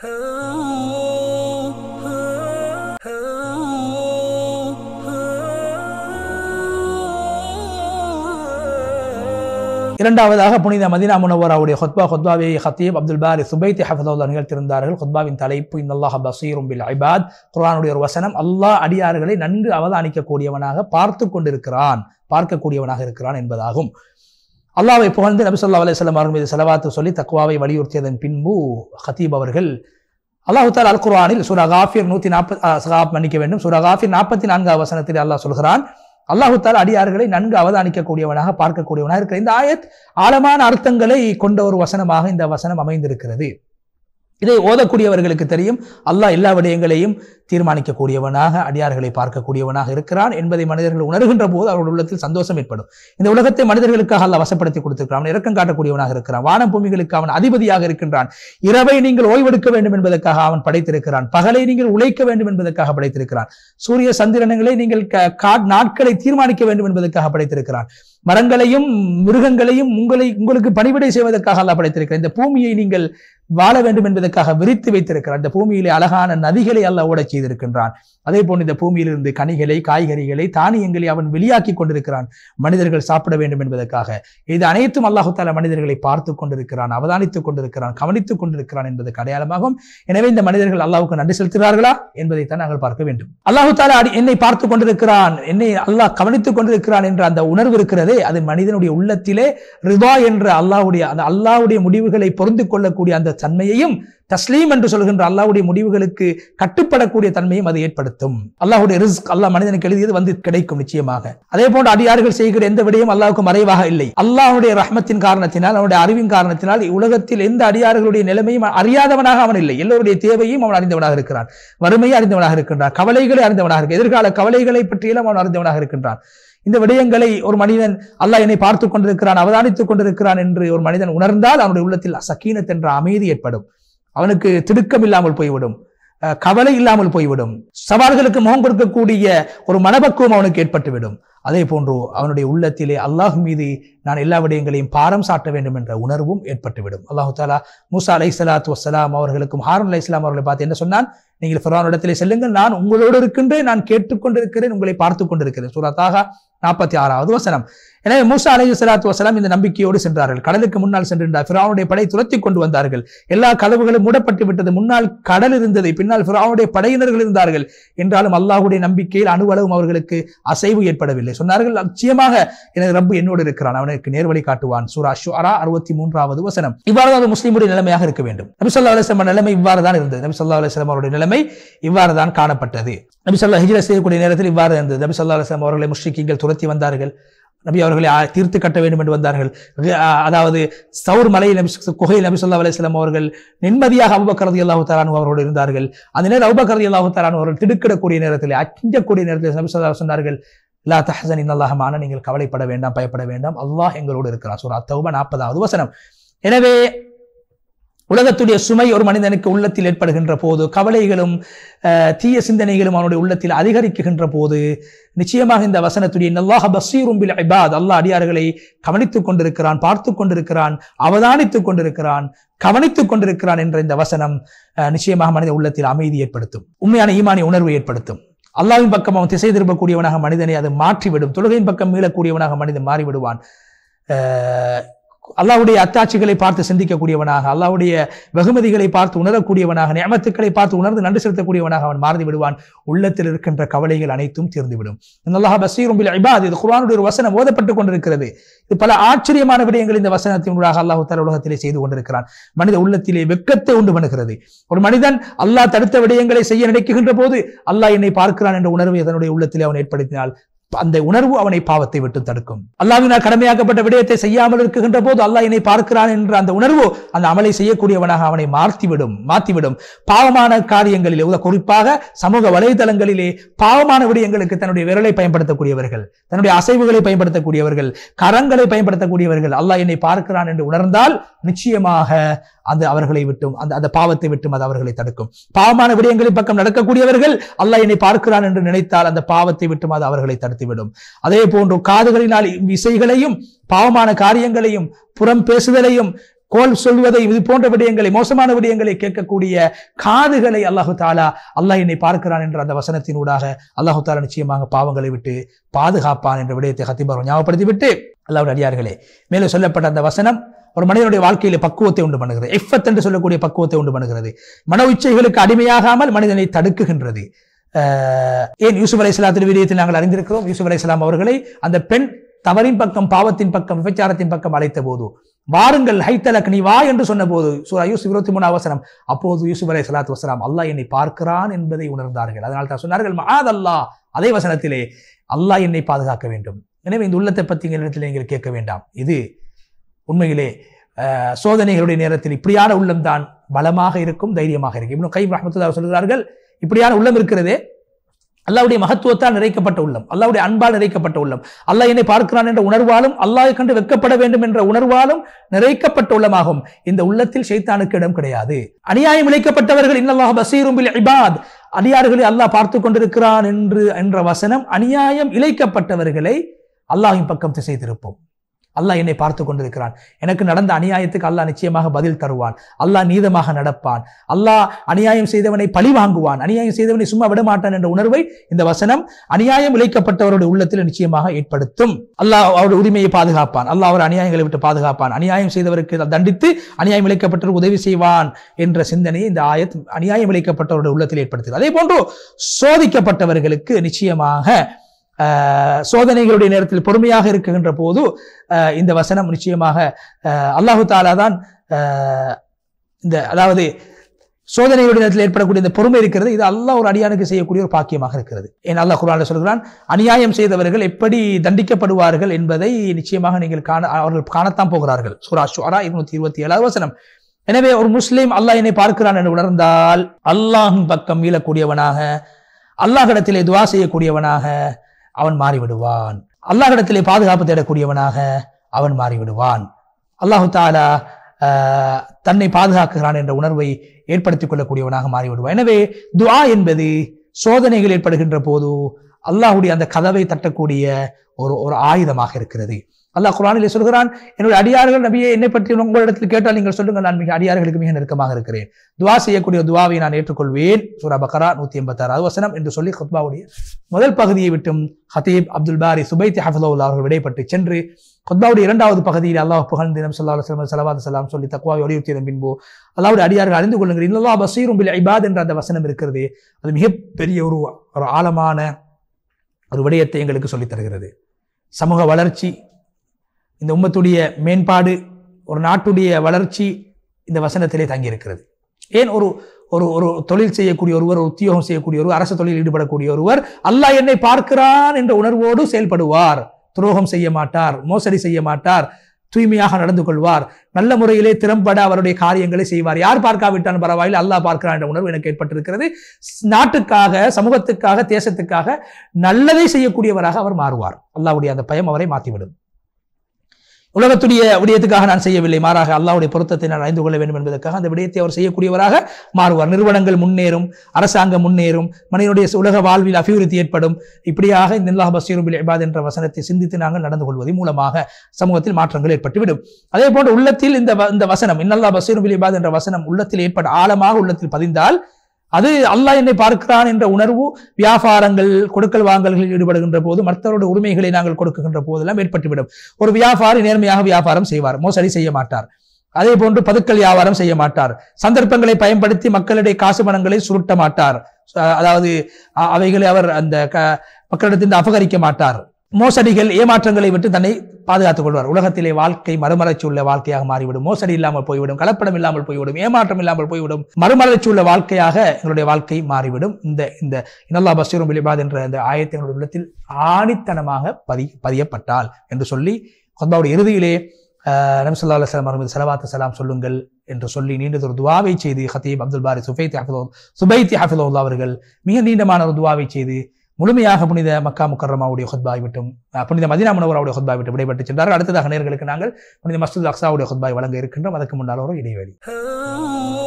இரண்டாவதாக புனித மதினா முனவராவுடைய ஹொத்பா ஹொத்பாவே ஹத்தீப் அப்துல் பாரி சுபைத்தி ஹஃபதவுல்லா நிகழ்த்திருந்தார்கள் ஹொத்பாவின் தலைப்பு இன்னல்லாஹ் பசீரும் பில் ஐபாத் குரானுடைய ஒரு வசனம் அல்லாஹ் அடியார்களை நன்கு அவதானிக்கக்கூடியவனாக பார்த்து கொண்டிருக்கிறான் பார்க்கக்கூடியவனாக இருக்கிறான் என்பதாகும் அல்லாவை புகழ்ந்து நபிசல்லா அலையம் அவர்கள் மீது செலவாத்து சொல்லி தக்குவாவை வலியுறுத்தியதன் பின்பு ஹத்தீப் அவர்கள் அல்லாஹு தால் அல் குர்ஆனில் சூரா காஃபிர் நூற்றி நாற்பது மன்னிக்க வேண்டும் சூரா நாற்பத்தி நான்காவது வசனத்தில் அல்லாஹ் சொல்கிறான் அல்லாஹு தால் அடியார்களை நன்கு அவதானிக்கக்கூடியவனாக பார்க்கக்கூடியவனாக இருக்கிற இந்த ஆயத் ஆழமான அர்த்தங்களை கொண்ட ஒரு வசனமாக இந்த வசனம் அமைந்திருக்கிறது இதை ஓதக்கூடியவர்களுக்கு தெரியும் அல்லாஹ் எல்லா விடயங்களையும் தீர்மானிக்கக்கூடியவனாக அடியார்களை பார்க்கக்கூடியவனாக இருக்கிறான் என்பதை மனிதர்கள் உணர்கின்ற போது அவர்கள் உள்ளத்தில் சந்தோஷம் ஏற்படும் இந்த உலகத்தை மனிதர்களுக்காக அல்ல வசப்படுத்தி கொடுத்திருக்கிறான் இறக்கம் காட்டக்கூடியவனாக இருக்கிறான் வான பூமிகளுக்கு அவன் அதிபதியாக இருக்கின்றான் இரவை நீங்கள் ஓய்வெடுக்க வேண்டும் என்பதற்காக அவன் படைத்திருக்கிறான் பகலை நீங்கள் உழைக்க வேண்டும் என்பதற்காக படைத்திருக்கிறான் சூரிய சந்திரனங்களை நீங்கள் நாட்களை தீர்மானிக்க வேண்டும் என்பதற்காக படைத்திருக்கிறான் மரங்களையும் மிருகங்களையும் உங்களை உங்களுக்கு பணிவிடை செய்வதற்காக அல்லா படைத்திருக்கிறார் இந்த பூமியை நீங்கள் வாழ வேண்டும் என்பதற்காக விரித்து வைத்திருக்கிறார் அந்த பூமியிலே அழகான நதிகளை அல்ல ஓடச் செய்திருக்கின்றான் அதே போன்று இந்த பூமியிலிருந்து கனிகளை காய்கறிகளை தானியங்களை அவன் வெளியாக்கி கொண்டிருக்கிறான் மனிதர்கள் சாப்பிட வேண்டும் என்பதற்காக இது அனைத்தும் அல்லாஹு தாலா மனிதர்களை பார்த்து கொண்டிருக்கிறான் அவதானித்துக் கொண்டிருக்கிறான் கவனித்துக் கொண்டிருக்கிறான் என்பது அடையாளமாகும் எனவே இந்த மனிதர்கள் அல்லாவுக்கு நன்றி செலுத்துகிறார்களா என்பதைத்தான் நாங்கள் பார்க்க வேண்டும் அல்லாஹு தாலா என்னை பார்த்து கொண்டிருக்கிறான் என்னை அல்லாஹ் கவனித்துக் கொண்டிருக்கிறான் என்ற அந்த உணர்வு இருக்கிறது அது மனிதனுடைய உள்ளத்திலே ரிதா என்ற அல்லாவுடைய அந்த அல்லாவுடைய முடிவுகளை பொருந்து கொள்ளக்கூடிய அந்த தன்மையையும் தஸ்லீம் என்று சொல்கின்ற அல்லாவுடைய முடிவுகளுக்கு கட்டுப்படக்கூடிய தன்மையும் அது ஏற்படுத்தும் அல்லாஹுடைய ரிஸ்க் அல்லாஹ் மனிதனுக்கு எழுதியது வந்து கிடைக்கும் நிச்சயமாக அதே போன்ற அடியார்கள் செய்கிற எந்த விடையும் அல்லாவுக்கு மறைவாக இல்லை அல்லாஹுடைய ரஹமத்தின் காரணத்தினால் அவனுடைய அறிவின் காரணத்தினால் உலகத்தில் எந்த அடியார்களுடைய நிலைமையும் அறியாதவனாக அவன் இல்லை எல்லோருடைய தேவையும் அவன் அறிந்தவனாக இருக்கிறான் வறுமையை அறிந்தவனாக இருக்கின்றான் கவலைகளை அறிந்தவனாக இருக்கு எதிர்கால கவலைகளை பற்றியெல்லாம் அவன் அறிந்தவனாக இருக்கின்றான் இந்த விடயங்களை ஒரு மனிதன் அல்லாஹ் என்னை பார்த்து கொண்டிருக்கிறான் அவதானித்துக் கொண்டிருக்கிறான் என்று ஒரு மனிதன் உணர்ந்தால் அவனுடைய உள்ளத்தில் சக்கீனத் என்ற அமைதி ஏற்படும் அவனுக்கு திடுக்கம் இல்லாமல் போய்விடும் கவலை இல்லாமல் போய்விடும் சவால்களுக்கு முகம் கொடுக்கக்கூடிய ஒரு மனபக்குவம் அவனுக்கு ஏற்பட்டுவிடும் அதே போன்று அவனுடைய உள்ளத்திலே அல்லாஹ் மீது நான் எல்லா விடயங்களையும் பாரம் சாட்ட வேண்டும் என்ற உணர்வும் ஏற்பட்டுவிடும் அல்லாஹு தாலா மூசா அலை சலாத்து வசலாம் அவர்களுக்கும் ஹாரன் அலை இஸ்லாம் அவர்களை பார்த்து என்ன சொன்னான் நீங்கள் இடத்திலே செல்லுங்கள் நான் உங்களோடு இருக்கின்றே நான் கேட்டுக்கொண்டிருக்கிறேன் உங்களை பார்த்து கொண்டிருக்கிறேன் சூரத்தாக நாற்பத்தி ஆறாவது வசனம் எனவே மூசா அலை சலாத்து வசலாம் இந்த நம்பிக்கையோடு சென்றார்கள் கடலுக்கு முன்னால் சென்றிருந்தார் ஃபிராவுடைய படை துரத்தி கொண்டு வந்தார்கள் எல்லா கதவுகளும் மூடப்பட்டு விட்டது முன்னால் கடல் இருந்தது பின்னால் ஃபிரானுடைய படையினர்கள் இருந்தார்கள் என்றாலும் அல்லாஹுடைய நம்பிக்கையில் அணுவளவும் அவர்களுக்கு அசைவு ஏற்படவில்லை சொன்னார்கள் நிச்சயமாக எனது ரப்பு என்னோடு இருக்கிறான் அவனுக்கு நேர்வழி காட்டுவான் சூரா ஷுரா அறுபத்தி மூன்றாவது வசனம் இவ்வாறு முஸ்லீமுடைய நிலைமையாக இருக்க வேண்டும் நபி சொல்லா அலுவலம் நிலைமை இவ்வாறு தான் இருந்தது நபி சொல்லா அலுவலம் அவருடைய நிலைமை இவ்வாறு தான் காணப்பட்டது நபி சொல்லா ஹிஜ்ரா செய்யக்கூடிய நேரத்தில் இவ்வாறு இருந்தது நபி சொல்லா அலுவலம் அவர்களை முஷ்ரிக்கீங்கள் துரத்தி வந்தார்கள் நபி அவர்களை தீர்த்து கட்ட வேண்டும் என்று வந்தார்கள் அதாவது சவுர் மலையில் நபி குகை நபி சொல்லா அலிஸ்லாம் அவர்கள் நிம்மதியாக அவுபக்கரது அல்லாஹு தாரானு அவர்களோடு இருந்தார்கள் அந்த நேரம் அவுபக்கரது அல்லாஹு தாரானு அவர்கள் திடுக்கிடக்கூடிய நேரத்தில் அச்சிஞ்சக்கூடிய நேரத்தில் நபி சொல்லா சொன்னார்கள் லா தஹசன் இன்னல்லாஹமான நீங்கள் கவலைப்பட வேண்டாம் பயப்பட வேண்டாம் அல்லாஹ் எங்களோடு இருக்கிறான் சூரா தௌப நாற்பதாவது வசனம் எனவே உலகத்துடைய சுமை ஒரு மனிதனுக்கு உள்ளத்தில் ஏற்படுகின்ற போது கவலைகளும் தீய சிந்தனைகளும் அவனுடைய உள்ளத்தில் அதிகரிக்குகின்ற போது நிச்சயமாக இந்த வசனத்துடைய நல்லாக பசீரும் பில் ஐபாத் அல்லாஹ் அடியார்களை கவனித்துக் கொண்டிருக்கிறான் பார்த்து கொண்டிருக்கிறான் அவதானித்துக் கொண்டிருக்கிறான் கவனித்துக் கொண்டிருக்கிறான் என்ற இந்த வசனம் நிச்சயமாக மனித உள்ளத்தில் அமைதி ஏற்படுத்தும் உண்மையான ஈமானிய உணர்வு ஏற்படுத்தும் அல்லாவின் பக்கம் அவன் திசை திரும்பக்கூடியவனாக மனிதனை அது மாற்றிவிடும் தொழுகையின் பக்கம் மீளக்கூடியவனாக மனிதன் மாறிவிடுவான் அல்லாவுடைய அத்தாட்சிகளை பார்த்து சிந்திக்கக்கூடியவனாக அல்லாவுடைய வெகுமதிகளை பார்த்து உணரக்கூடியவனாக நியமத்துக்களை பார்த்து உணர்ந்து நன்றி செலுத்தக்கூடியவனாக அவன் மாறி விடுவான் உள்ளத்தில் இருக்கின்ற கவலைகள் அனைத்தும் தீர்ந்துவிடும் அல்லாஹ் குரானுடைய ஒரு வசனம் ஓதப்பட்டு கொண்டிருக்கிறது இது பல ஆச்சரியமான விடயங்கள் இந்த வசனத்தினூடாக அல்லாஹு தர உலகத்திலே செய்து கொண்டிருக்கிறான் மனித உள்ளத்திலே வெக்கத்தை உண்டு பண்ணுகிறது ஒரு மனிதன் அல்லாஹ் தடுத்த விடயங்களை செய்ய நினைக்கின்ற போது அல்லாஹ் என்னை பார்க்கிறான் என்ற உணர்வை அதனுடைய உள்ளத்திலே அவன் ஏற்படுத்தினால் அந்த உணர்வு அவனை பாவத்தை விட்டு தடுக்கும் அல்லாவினால் கடமையாக்கப்பட்ட விடயத்தை செய்யாமல் இருக்குகின்ற போது அல்லாஹ் என்னை பார்க்கிறான் என்ற அந்த உணர்வு அந்த அமலை செய்யக்கூடியவனாக அவனை மாற்றிவிடும் மாற்றிவிடும் பாவமான காரியங்களிலே உத குறிப்பாக சமூக வலைதளங்களிலே பாவமான விடயங்களுக்கு தன்னுடைய விரலை பயன்படுத்தக்கூடியவர்கள் தன்னுடைய அசைவுகளை பயன்படுத்தக்கூடியவர்கள் கரங்களை பயன்படுத்தக்கூடியவர்கள் அல்லாஹ் என்னை பார்க்கிறான் என்று உணர்ந்தால் நிச்சயமாக அந்த அவர்களை விட்டும் அந்த அந்த பாவத்தை விட்டும் அது அவர்களை தடுக்கும் பாவமான விடயங்களின் பக்கம் நடக்கக்கூடியவர்கள் அல்லாஹ் என்னை பார்க்கிறான் என்று நினைத்தால் அந்த பாவத்தை விட்டும் அது அவர்களை தடுக்கும் நடத்திவிடும் அதே போன்று காதுகளினால் இசைகளையும் பாவமான காரியங்களையும் புறம் பேசுதலையும் கோல் சொல்வதை இது போன்ற விடயங்களை மோசமான விடயங்களை கேட்கக்கூடிய காதுகளை அல்லாஹு தாலா அல்லாஹ் என்னை பார்க்கிறான் என்ற அந்த வசனத்தினூடாக அல்லாஹு தாலா நிச்சயமாக பாவங்களை விட்டு பாதுகாப்பான் என்ற விடயத்தை ஹத்திபார் ஞாபகப்படுத்தி விட்டு அல்லாவுடைய அடியார்களே மேலும் சொல்லப்பட்ட அந்த வசனம் ஒரு மனிதனுடைய வாழ்க்கையில பக்குவத்தை உண்டு பண்ணுகிறது எஃபத் என்று சொல்லக்கூடிய பக்குவத்தை உண்டு பண்ணுகிறது மன உச்சைகளுக்கு அடிமையாகாமல் மனிதனை தடுக்குகின்றது ஏன் யூசுப் அலை இஸ்லாத்தின் விடயத்தில் நாங்கள் அறிந்திருக்கிறோம் யூசுப் அலை இஸ்லாம் அவர்களை அந்த பெண் தவறின் பக்கம் பாவத்தின் பக்கம் விபச்சாரத்தின் பக்கம் அழைத்த போது வாருங்கள் ஹைத்தலக் நீ வா என்று சொன்ன போது சூரா யூசுப் இருபத்தி மூணு அவசரம் அப்போது யூசுப் அலை இஸ்லாத்து வசலாம் அல்லாஹ் என்னை பார்க்கிறான் என்பதை உணர்ந்தார்கள் அதனால் தான் சொன்னார்கள் மகாத் அல்லாஹ் அதே வசனத்திலே அல்லாஹ் என்னை பாதுகாக்க வேண்டும் எனவே இந்த உள்ளத்தை பற்றி எங்கள் இடத்தில் நீங்கள் கேட்க வேண்டாம் இது உண்மையிலே சோதனைகளுடைய நேரத்தில் இப்படியான உள்ளம்தான் பலமாக இருக்கும் தைரியமாக இருக்கும் இன்னும் கை ரஹமத்துல்லா சொல்கிறார்கள் இப்படியான உள்ளம் இருக்கிறதே அல்லாவுடைய மகத்துவத்தால் நிறைக்கப்பட்ட உள்ளம் அல்லாவுடைய அன்பால் நிறைக்கப்பட்ட உள்ளம் அல்லாஹ் என்னை பார்க்கிறான் என்ற உணர்வாலும் அல்லாஹை கண்டு வெக்கப்பட வேண்டும் என்ற உணர்வாலும் நிறைக்கப்பட்ட உள்ளமாகும் இந்த உள்ளத்தில் சைத்தானுக்கு இடம் கிடையாது அநியாயம் இழைக்கப்பட்டவர்கள் இன்னும் பசீரும் இபாத் அடியார்களை அல்லாஹ் பார்த்து கொண்டிருக்கிறான் என்று என்ற வசனம் அநியாயம் இழைக்கப்பட்டவர்களை அல்லாஹின் பக்கம் திசை திருப்போம் அல்லாஹ் என்னை பார்த்து கொண்டிருக்கிறான் எனக்கு நடந்த அநியாயத்துக்கு அல்லாஹ் நிச்சயமாக பதில் தருவான் அல்லாஹ் நீதமாக நடப்பான் அல்லாஹ் அநியாயம் செய்தவனை பழி வாங்குவான் அநியாயம் செய்தவனை சும்மா விடமாட்டான் என்ற உணர்வை இந்த வசனம் அநியாயம் இழைக்கப்பட்டவருடைய உள்ளத்தில் நிச்சயமாக ஏற்படுத்தும் அல்லாஹ் அவருடைய உரிமையை பாதுகாப்பான் அல்லாஹ் அவர் அநியாயங்களை விட்டு பாதுகாப்பான் அநியாயம் செய்தவருக்கு தண்டித்து அநியாயம் இழைக்கப்பட்டவர் உதவி செய்வான் என்ற சிந்தனையை இந்த ஆயத் அநியாயம் இழைக்கப்பட்டவருடைய உள்ளத்தில் ஏற்படுத்துகிறது அதே போன்று சோதிக்கப்பட்டவர்களுக்கு நிச்சயமாக சோதனைகளுடைய நேரத்தில் பொறுமையாக இருக்குகின்ற போது இந்த வசனம் நிச்சயமாக அல்லாஹு தாலா தான் இந்த அதாவது சோதனையுடைய நேரத்தில் ஏற்படக்கூடிய இந்த பொறுமை இருக்கிறது இது அல்லாஹ் ஒரு அடியானுக்கு செய்யக்கூடிய ஒரு பாக்கியமாக இருக்கிறது ஏன் அல்லாஹ் குரான சொல்கிறான் அநியாயம் செய்தவர்கள் எப்படி தண்டிக்கப்படுவார்கள் என்பதை நிச்சயமாக நீங்கள் காண அவர்கள் காணத்தான் போகிறார்கள் சூரா சுவாரா இருநூத்தி இருபத்தி ஏழாவது வசனம் எனவே ஒரு முஸ்லீம் அல்லாஹ் என்னை பார்க்கிறான் என்று உணர்ந்தால் அல்லாஹின் பக்கம் மீளக்கூடியவனாக அல்லாஹிடத்திலே துவா செய்யக்கூடியவனாக அவன் மாறிவிடுவான் அல்லாஹிடத்திலே பாதுகாப்பு தேடக்கூடியவனாக அவன் மாறிவிடுவான் அல்லாஹு தாலா தன்னை பாதுகாக்கிறான் என்ற உணர்வை ஏற்படுத்திக் கொள்ளக்கூடியவனாக மாறிவிடுவான் எனவே துவா என்பது சோதனைகள் ஏற்படுகின்ற போது அல்லாஹுடைய அந்த கதவை தட்டக்கூடிய ஒரு ஒரு ஆயுதமாக இருக்கிறது அல்லாஹ் குரானிலே சொல்கிறான் என்னுடைய அடியார்கள் நபியை என்னை பற்றி உங்களிடத்தில் கேட்டால் நீங்கள் சொல்லுங்கள் நான் மிக அடியார்களுக்கு மிக நெருக்கமாக இருக்கிறேன் துவா செய்யக்கூடிய துவாவை நான் ஏற்றுக்கொள்வேன் சூரா பக்ரா நூத்தி எண்பத்தாறாவது வசனம் என்று சொல்லி ஹத்பாவுடைய முதல் பகுதியை விட்டும் ஹத்தீப் அப்துல் பாரி சுபைத்தி ஹஃபதுல்லா அவர்கள் விடைப்பட்டு சென்று ஹத்பாவுடைய இரண்டாவது பகுதியில் அல்லாஹ் புகழ் தினம் சல்லாஹ் அலுவலம் சலவாத் சலாம் சொல்லி தக்குவாவை வலியுறுத்தியதன் பின்பு அல்லாவுடைய அடியார்கள் அறிந்து கொள்ளுங்கள் இல்லல்லா பசீரும் பில் ஐபாத் என்ற அந்த வசனம் இருக்கிறது அது மிகப்பெரிய ஒரு ஒரு ஆழமான ஒரு விடயத்தை எங்களுக்கு சொல்லித் தருகிறது சமூக வளர்ச்சி இந்த உம்மத்துடைய மேம்பாடு ஒரு நாட்டுடைய வளர்ச்சி இந்த வசனத்திலே தங்கியிருக்கிறது ஏன் ஒரு ஒரு ஒரு தொழில் செய்யக்கூடிய ஒருவர் உத்தியோகம் செய்யக்கூடிய ஒருவர் அரசு தொழில் ஈடுபடக்கூடிய ஒருவர் அல்லாஹ் என்னை பார்க்கிறான் என்ற உணர்வோடு செயல்படுவார் துரோகம் செய்ய மாட்டார் மோசடி செய்ய மாட்டார் தூய்மையாக நடந்து கொள்வார் நல்ல முறையிலே திறம்பட அவருடைய காரியங்களை செய்வார் யார் பார்க்காவிட்டாலும் பரவாயில்லை அல்லாஹ் பார்க்கிறான் என்ற உணர்வு எனக்கு ஏற்பட்டிருக்கிறது நாட்டுக்காக சமூகத்துக்காக தேசத்துக்காக நல்லதை செய்யக்கூடியவராக அவர் மாறுவார் அல்லாவுடைய அந்த பயம் அவரை மாற்றிவிடும் உலகத்துடைய விடயத்துக்காக நான் செய்யவில்லை மாறாக அல்லாவுடைய பொருத்தத்தை நான் அறிந்து கொள்ள வேண்டும் என்பதற்காக அந்த விடயத்தை அவர் செய்யக்கூடியவராக மாறுவார் நிறுவனங்கள் முன்னேறும் அரசாங்கம் முன்னேறும் மனிதனுடைய உலக வாழ்வில் அபிவிருத்தி ஏற்படும் இப்படியாக இந்த நில்லா பசீரும் இபாத் என்ற வசனத்தை சிந்தித்து நாங்கள் நடந்து கொள்வதன் மூலமாக சமூகத்தில் மாற்றங்கள் ஏற்பட்டுவிடும் அதே போன்று உள்ளத்தில் இந்த இந்த வசனம் இன்னல்லா பசீரும் இபாத் என்ற வசனம் உள்ளத்தில் ஏற்பட ஆழமாக உள்ளத்தில் பதிந்தால் அது அல்லாஹ் என்னை பார்க்கிறான் என்ற உணர்வு வியாபாரங்கள் கொடுக்கல் வாங்கல்களில் ஈடுபடுகின்ற போது மற்றவருடைய உரிமைகளை நாங்கள் கொடுக்குகின்ற போதெல்லாம் ஏற்பட்டுவிடும் ஒரு வியாபாரி நேர்மையாக வியாபாரம் செய்வார் மோசடி செய்ய மாட்டார் அதே போன்று பதுக்கல் வியாபாரம் செய்ய மாட்டார் சந்தர்ப்பங்களை பயன்படுத்தி மக்களுடைய காசு பணங்களை சுருட்ட மாட்டார் அதாவது அவைகளை அவர் அந்த மக்களிடத்திலிருந்து அபகரிக்க மாட்டார் மோசடிகள் ஏமாற்றங்களை விட்டு தன்னை பாதுகாத்துக் கொள்வார் உலகத்திலே வாழ்க்கை மறுமலர்ச்சி உள்ள வாழ்க்கையாக மாறிவிடும் மோசடி இல்லாமல் போய்விடும் கலப்படம் இல்லாமல் போய்விடும் ஏமாற்றம் இல்லாமல் போய்விடும் மறுமலர்ச்சி உள்ள வாழ்க்கையாக எங்களுடைய வாழ்க்கை மாறிவிடும் இந்த இந்த இனல்லா பஸ்ரூம் விலிபாத் என்ற இந்த ஆயத்தை எங்களுடைய உள்ளத்தில் ஆணித்தனமாக பதி பதியப்பட்டால் என்று சொல்லி கொந்தாவுடைய இறுதியிலே நம்சல்லா அலுவலாம் அவர்கள் செலவாத்து சலாம் சொல்லுங்கள் என்று சொல்லி நீண்டது ஒரு துவாவை செய்து ஹத்தீப் அப்துல் பாரி சுஃபைத் ஹஃபிதோ சுபைத்தி ஹஃபிதோல்லா அவர்கள் மிக நீண்டமான ஒரு துவாவை செய்து முழுமையாக புனித மக்கா முக்கரமாவுடைய ஹொத்பாய் விட்டும் புனித மதினா முனவராவுடைய ஹொத்பாய் விட்டு விடைபெற்று சென்றார்கள் அடுத்ததாக நேர்களுக்கு நாங்கள் புனித மசூத் அக்ஸாவுடைய ஹொத்பாய் வழங்க இருக்கின்றோம் அதற்கு முன்னால் ஒரு இடைவெளி